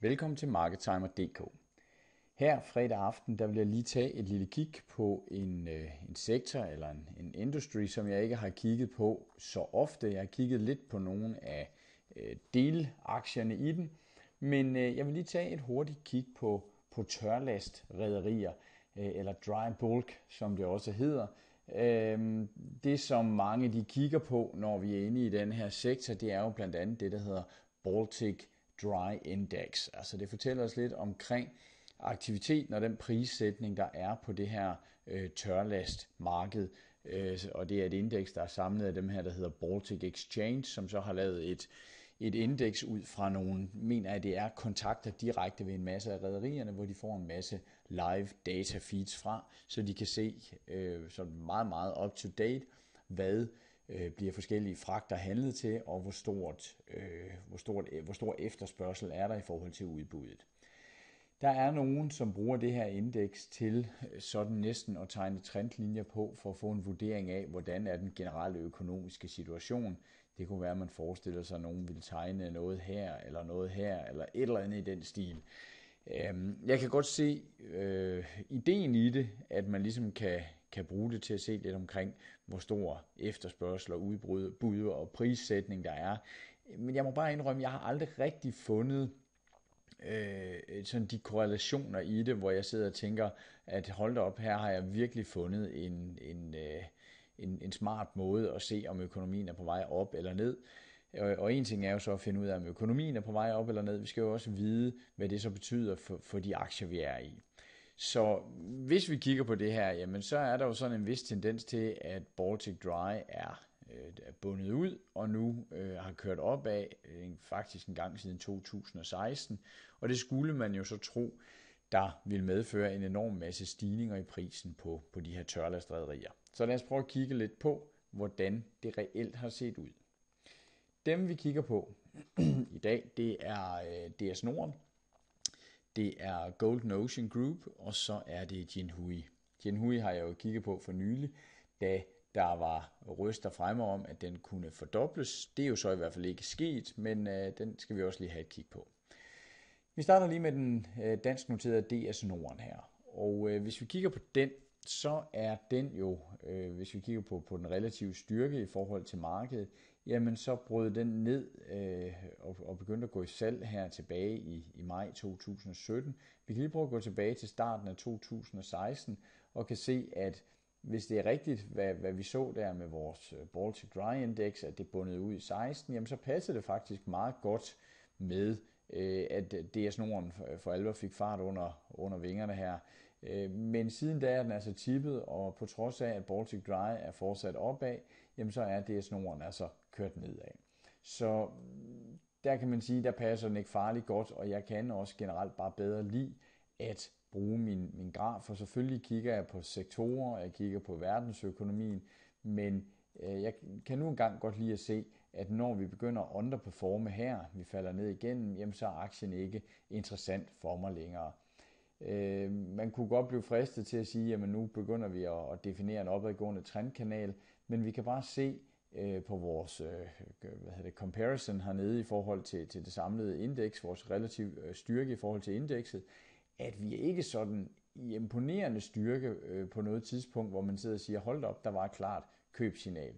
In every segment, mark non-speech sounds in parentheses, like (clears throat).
Velkommen til MarketTimer.dk. Her fredag aften, der vil jeg lige tage et lille kig på en, øh, en sektor eller en, en industry, som jeg ikke har kigget på så ofte. Jeg har kigget lidt på nogle af øh, delaktierne i den, men øh, jeg vil lige tage et hurtigt kig på, på tørlastrederier, øh, eller dry bulk, som det også hedder. Øh, det, som mange de kigger på, når vi er inde i den her sektor, det er jo blandt andet det, der hedder Baltic Dry Index. Altså det fortæller os lidt omkring aktiviteten og den prissætning, der er på det her øh, tørlastmarked. Øh, og det er et indeks, der er samlet af dem her, der hedder Baltic Exchange, som så har lavet et, et indeks ud fra nogle, mener at det er kontakter direkte ved en masse af rædderierne, hvor de får en masse live data feeds fra, så de kan se øh, sådan meget, meget up to date, hvad Øh, bliver forskellige fragter handlet til, og hvor, stort, øh, hvor, stort, hvor stor efterspørgsel er der i forhold til udbuddet. Der er nogen, som bruger det her indeks til øh, sådan næsten at tegne trendlinjer på for at få en vurdering af, hvordan er den generelle økonomiske situation. Det kunne være, at man forestiller sig, at nogen vil tegne noget her, eller noget her, eller et eller andet i den stil. Øhm, jeg kan godt se øh, ideen i det, at man ligesom kan, kan bruge det til at se lidt omkring, hvor stor efterspørgsel og udbrud, bud og prissætning der er. Men jeg må bare indrømme, jeg har aldrig rigtig fundet øh, sådan de korrelationer i det, hvor jeg sidder og tænker, at hold da op, her har jeg virkelig fundet en, en, øh, en, en smart måde at se, om økonomien er på vej op eller ned. Og, og en ting er jo så at finde ud af, om økonomien er på vej op eller ned. Vi skal jo også vide, hvad det så betyder for, for de aktier, vi er i. Så hvis vi kigger på det her, jamen så er der jo sådan en vis tendens til, at Baltic Dry er øh, bundet ud, og nu øh, har kørt op af øh, faktisk en gang siden 2016. Og det skulle man jo så tro, der vil medføre en enorm masse stigninger i prisen på, på de her tørlastrederier. Så lad os prøve at kigge lidt på, hvordan det reelt har set ud. Dem vi kigger på (clears throat) i dag, det er øh, DS Norden, det er Golden Ocean Group, og så er det Jinhui. Jinhui har jeg jo kigget på for nylig, da der var ryster fremme om, at den kunne fordobles. Det er jo så i hvert fald ikke sket, men øh, den skal vi også lige have et kig på. Vi starter lige med den øh, dansk noterede DS Norden her. Og øh, hvis vi kigger på den, så er den jo, øh, hvis vi kigger på, på den relative styrke i forhold til markedet, jamen så brød den ned øh, og, og begyndte at gå i salg her tilbage i, i maj 2017. Vi kan lige prøve at gå tilbage til starten af 2016 og kan se, at hvis det er rigtigt, hvad, hvad vi så der med vores øh, Baltic Dry Index, at det bundede ud i 16, jamen så passede det faktisk meget godt med, øh, at DS Norden for alvor fik fart under, under vingerne her. Øh, men siden da er den altså tippet, og på trods af, at Baltic Dry er fortsat opad, jamen så er DS-snoren altså kørt nedad. Så mm, der kan man sige, der passer den ikke farligt godt, og jeg kan også generelt bare bedre lide at bruge min, min graf, og selvfølgelig kigger jeg på sektorer, jeg kigger på verdensøkonomien, men øh, jeg kan nu engang godt lide at se, at når vi begynder at underperforme her, vi falder ned igennem, jamen så er aktien ikke interessant for mig længere. Øh, man kunne godt blive fristet til at sige, at nu begynder vi at, definere en opadgående trendkanal, men vi kan bare se øh, på vores øh, hvad hedder det, comparison hernede i forhold til, til det samlede indeks, vores relativ øh, styrke i forhold til indekset, at vi er ikke sådan i imponerende styrke på noget tidspunkt, hvor man sidder og siger, hold op, der var et klart købsignal.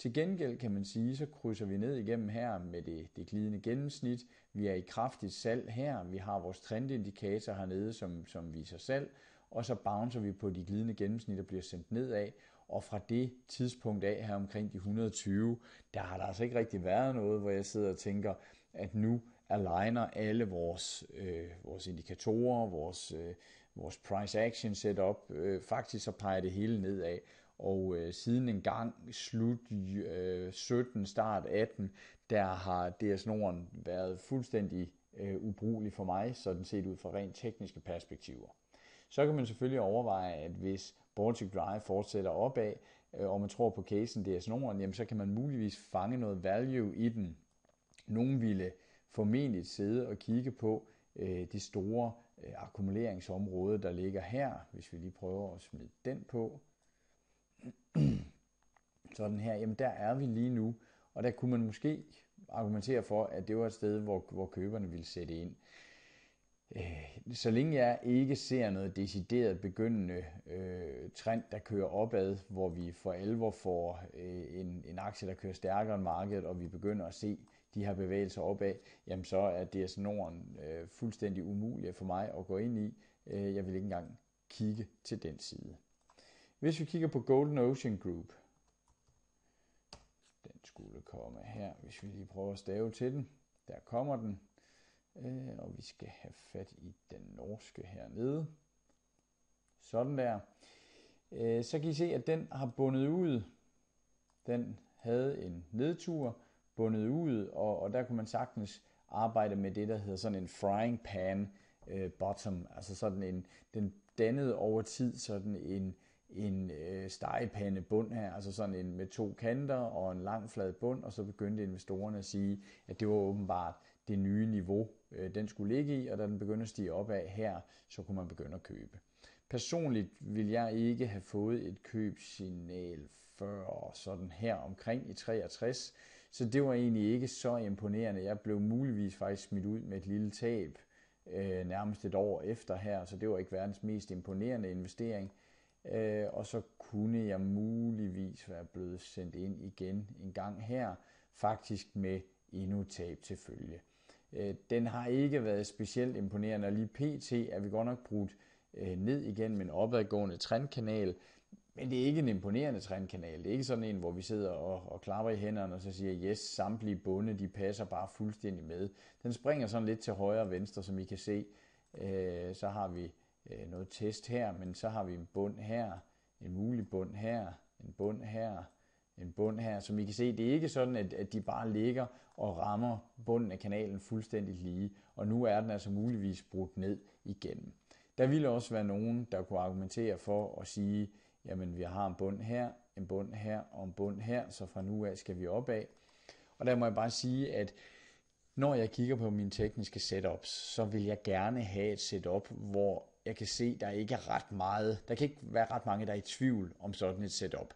Til gengæld kan man sige, så krydser vi ned igennem her med det, det glidende gennemsnit. Vi er i kraftigt salg her. Vi har vores trendindikator hernede, som, som viser salg. Og så bouncer vi på de glidende gennemsnit der bliver sendt nedad. Og fra det tidspunkt af her omkring de 120, der har der altså ikke rigtig været noget, hvor jeg sidder og tænker, at nu aligner alle vores, øh, vores indikatorer, vores, øh, vores price action setup. Øh, faktisk så peger det hele nedad og øh, siden en gang slut øh, 17, start 18, der har DS Norden været fuldstændig øh, ubrugelig for mig, sådan set ud fra rent tekniske perspektiver. Så kan man selvfølgelig overveje, at hvis Baltic Drive fortsætter opad, øh, og man tror på casen DS Norden, jamen så kan man muligvis fange noget value i den. Nogen ville formentlig sidde og kigge på øh, det store øh, akkumuleringsområde, der ligger her, hvis vi lige prøver at smide den på. Mm. sådan her, jamen der er vi lige nu, og der kunne man måske argumentere for, at det var et sted, hvor, hvor køberne ville sætte ind. Øh, så længe jeg ikke ser noget decideret begyndende øh, trend, der kører opad, hvor vi for alvor får øh, en, en aktie, der kører stærkere end markedet, og vi begynder at se de her bevægelser opad, jamen så er DS Norden øh, fuldstændig umulig for mig at gå ind i. Øh, jeg vil ikke engang kigge til den side. Hvis vi kigger på Golden Ocean Group, den skulle komme her, hvis vi lige prøver at stave til den. Der kommer den, øh, og vi skal have fat i den norske hernede. Sådan der. Øh, så kan I se, at den har bundet ud. Den havde en nedtur, bundet ud, og, og der kunne man sagtens arbejde med det, der hedder sådan en frying pan øh, bottom, altså sådan en, den dannede over tid sådan en en øh, stegepande bund her, altså sådan en med to kanter og en lang flad bund, og så begyndte investorerne at sige, at det var åbenbart det nye niveau, øh, den skulle ligge i, og da den begyndte at stige opad her, så kunne man begynde at købe. Personligt vil jeg ikke have fået et købsignal før sådan her omkring i 63, så det var egentlig ikke så imponerende. Jeg blev muligvis faktisk smidt ud med et lille tab øh, nærmest et år efter her, så det var ikke verdens mest imponerende investering. Øh, og så kunne jeg muligvis være blevet sendt ind igen en gang her, faktisk med endnu tab til følge. Øh, den har ikke været specielt imponerende, og lige pt. er vi godt nok brugt øh, ned igen med en opadgående trendkanal, men det er ikke en imponerende trendkanal. Det er ikke sådan en, hvor vi sidder og, og klapper i hænderne og så siger, yes, samtlige bunde, de passer bare fuldstændig med. Den springer sådan lidt til højre og venstre, som I kan se. Øh, så har vi øh, noget test her, men så har vi en bund her, en mulig bund her, en bund her, en bund her. Som I kan se, det er ikke sådan, at, at de bare ligger og rammer bunden af kanalen fuldstændig lige, og nu er den altså muligvis brudt ned igennem. Der ville også være nogen, der kunne argumentere for at sige, jamen vi har en bund her, en bund her og en bund her, så fra nu af skal vi opad. Og der må jeg bare sige, at når jeg kigger på mine tekniske setups, så vil jeg gerne have et setup, hvor jeg kan se, der ikke er ret meget, der kan ikke være ret mange, der er i tvivl om sådan et setup.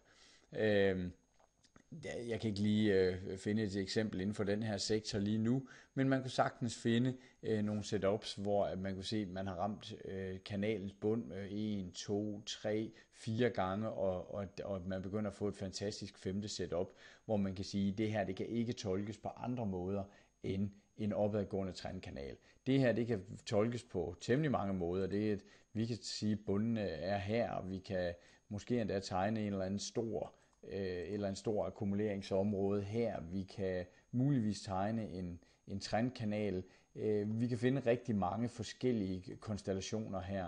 Øh, jeg kan ikke lige øh, finde et eksempel inden for den her sektor lige nu, men man kunne sagtens finde øh, nogle setups, hvor man kunne se, at man har ramt øh, kanalens bund 1, 2, 3, 4 gange, og, og, og man begynder at få et fantastisk femte setup, hvor man kan sige, at det her det kan ikke tolkes på andre måder end en opadgående trendkanal. Det her det kan tolkes på temmelig mange måder. Det er et, vi kan sige, at bunden er her, og vi kan måske endda tegne en eller anden stor øh, eller en stor akkumuleringsområde her. Vi kan muligvis tegne en, en trendkanal. Øh, vi kan finde rigtig mange forskellige konstellationer her,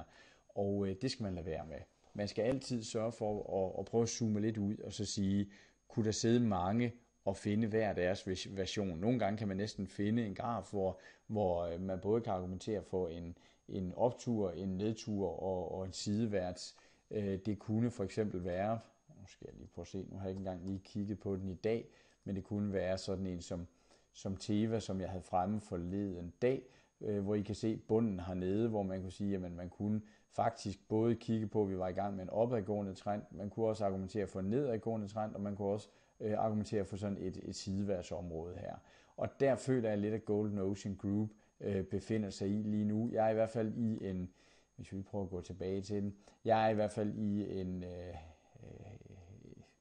og øh, det skal man lade være med. Man skal altid sørge for at, at prøve at zoome lidt ud og så sige, kunne der sidde mange at finde hver deres version. Nogle gange kan man næsten finde en graf, hvor, hvor øh, man både kan argumentere for en, en optur, en nedtur og, og en sideværts. Øh, det kunne for eksempel være, nu skal jeg lige prøve at se, nu har jeg ikke engang lige kigget på den i dag, men det kunne være sådan en som, som Teva, som jeg havde fremme forleden dag, øh, hvor I kan se bunden hernede, hvor man kunne sige, at man kunne faktisk både kigge på, at vi var i gang med en opadgående trend, man kunne også argumentere for en nedadgående trend, og man kunne også øh, argumentere for sådan et, et sideværsområde her. Og der føler jeg lidt, at Golden Ocean Group øh, befinder sig i lige nu. Jeg er i hvert fald i en, hvis vi prøver at gå tilbage til den, jeg er i hvert fald i en, øh, øh,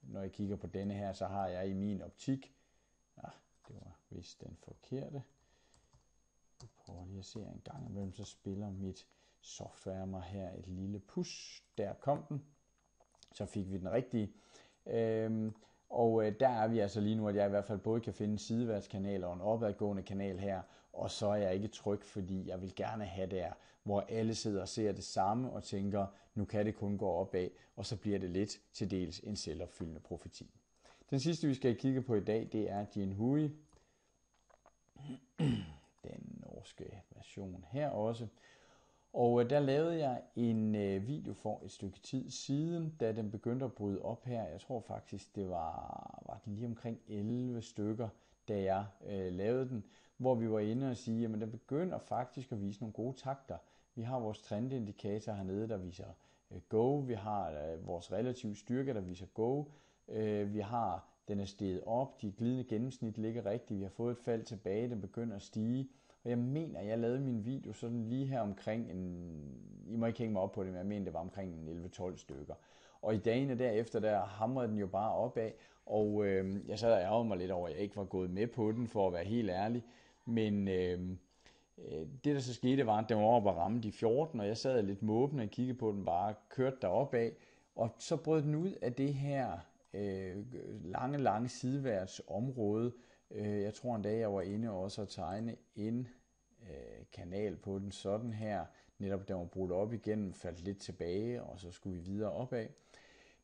når jeg kigger på denne her, så har jeg i min optik, ah, det var vist den forkerte, jeg prøver lige at se en gang imellem, så spiller mit software mig her et lille push. Der kom den. Så fik vi den rigtige. Øhm, og øh, der er vi altså lige nu, at jeg i hvert fald både kan finde en sideværdskanal og en opadgående kanal her, og så er jeg ikke tryg, fordi jeg vil gerne have der, hvor alle sidder og ser det samme og tænker, nu kan det kun gå opad, og så bliver det lidt til dels en selvopfyldende profeti. Den sidste, vi skal kigge på i dag, det er Jin Hui. Den norske version her også. Og øh, der lavede jeg en øh, video for et stykke tid siden, da den begyndte at bryde op her. Jeg tror faktisk, det var, var den lige omkring 11 stykker, da jeg øh, lavede den, hvor vi var inde og sige, at den begynder faktisk at vise nogle gode takter. Vi har vores trendindikator hernede, der viser øh, go. Vi har øh, vores relative styrke, der viser go. Øh, vi har, den er steget op. De glidende gennemsnit ligger rigtigt. Vi har fået et fald tilbage. Den begynder at stige. Og jeg mener, jeg lavede min video sådan lige her omkring en... I må ikke hænge mig op på det, men jeg mener, det var omkring 11-12 stykker. Og i dagene derefter, der hamrede den jo bare opad, og øh, jeg sad og ærgede mig lidt over, at jeg ikke var gået med på den, for at være helt ærlig. Men øhm, øh, det, der så skete, var, at den var oppe at ramme de 14, og jeg sad lidt måbende og kiggede på den bare, kørte derop af, og så brød den ud af det her øh, lange, lange sideværts område. Øh, jeg tror en dag, jeg var inde også at tegne en kanal på den sådan her. Netop da var brudt op igen, faldt lidt tilbage, og så skulle vi videre opad.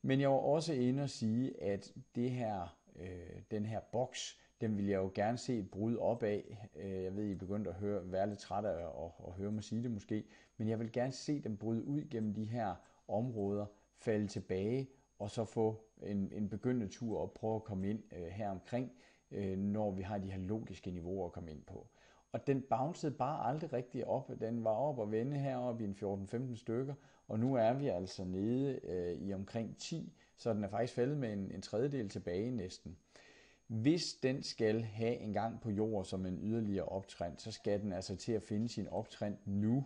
Men jeg var også inde og sige, at det her, øh, den her boks, den ville jeg jo gerne se et brud op af. Øh, jeg ved, I begyndte at høre, være lidt træt af at, at høre mig sige det måske, men jeg vil gerne se dem bryde ud gennem de her områder, falde tilbage og så få en, en begyndende tur og prøve at komme ind øh, her omkring, øh, når vi har de her logiske niveauer at komme ind på. Og den bouncede bare aldrig rigtig op. Den var op og vende heroppe i en 14-15 stykker, og nu er vi altså nede øh, i omkring 10, så den er faktisk faldet med en, en tredjedel tilbage næsten. Hvis den skal have en gang på jord som en yderligere optrend, så skal den altså til at finde sin optrend nu,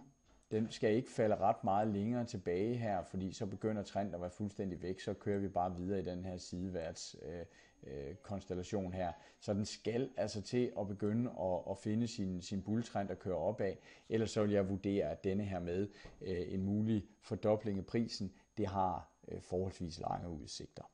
den skal ikke falde ret meget længere tilbage her, fordi så begynder trenden at være fuldstændig væk, så kører vi bare videre i den her sideværts øh, øh, konstellation her. Så den skal altså til at begynde at, at finde sin, sin bulltrend og køre opad, ellers så vil jeg vurdere, at denne her med øh, en mulig fordobling af prisen, det har forholdsvis lange udsigter.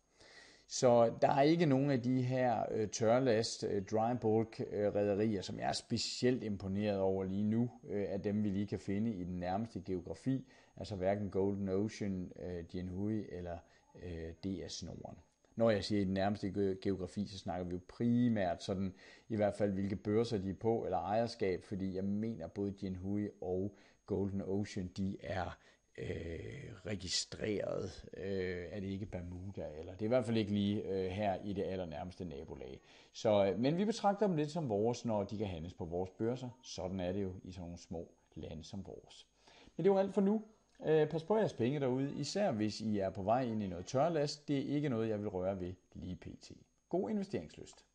Så der er ikke nogen af de her øh, tørlast, øh, dry bulk øh, som jeg er specielt imponeret over lige nu, øh, af dem vi lige kan finde i den nærmeste geografi, altså hverken Golden Ocean, øh, Jinhui eller øh, DS Norden. Når jeg siger i den nærmeste geografi, så snakker vi jo primært sådan, i hvert fald hvilke børser de er på, eller ejerskab, fordi jeg mener både Jinhui og Golden Ocean, de er Øh, registreret. Øh, er det ikke Bermuda, eller det er i hvert fald ikke lige øh, her i det allernærmeste nabolag. Så, øh, men vi betragter dem lidt som vores, når de kan handles på vores børser. Sådan er det jo i sådan nogle små lande som vores. Men det var alt for nu. Øh, pas på jeres penge derude, især hvis I er på vej ind i noget tørlast. Det er ikke noget, jeg vil røre ved lige pt. God investeringsløst.